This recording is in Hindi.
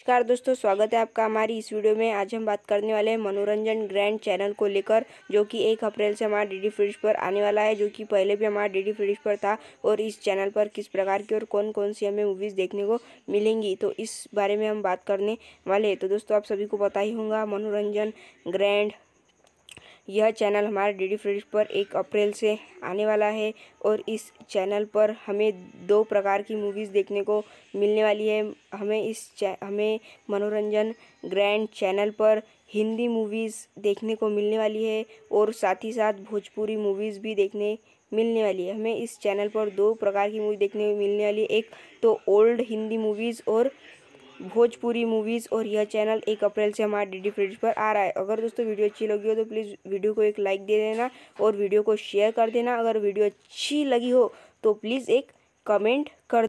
नमस्कार दोस्तों स्वागत है आपका हमारी इस वीडियो में आज हम बात करने वाले हैं मनोरंजन ग्रैंड चैनल को लेकर जो कि एक अप्रैल से हमारा डीडी फ्रिज पर आने वाला है जो कि पहले भी हमारा डीडी फ्रिज पर था और इस चैनल पर किस प्रकार की और कौन कौन सी हमें मूवीज़ देखने को मिलेंगी तो इस बारे में हम बात करने वाले हैं तो दोस्तों आप सभी को पता ही होंगे मनोरंजन ग्रैंड यह चैनल हमारे डी डी पर एक अप्रैल से आने वाला है और इस चैनल पर हमें दो प्रकार की मूवीज़ देखने को मिलने वाली है हमें इस हमें मनोरंजन ग्रैंड चैनल पर हिंदी मूवीज़ देखने को मिलने वाली है और साथ ही साथ भोजपुरी मूवीज़ भी देखने मिलने वाली है हमें इस चैनल पर दो प्रकार की मूवी देखने को मिलने वाली है एक तो ओल्ड हिंदी मूवीज़ और भोजपुरी मूवीज़ और यह चैनल एक अप्रैल से हमारे डी डी पर आ रहा है अगर दोस्तों वीडियो अच्छी लगी हो तो प्लीज़ वीडियो को एक लाइक दे देना और वीडियो को शेयर कर देना अगर वीडियो अच्छी लगी हो तो प्लीज़ एक कमेंट कर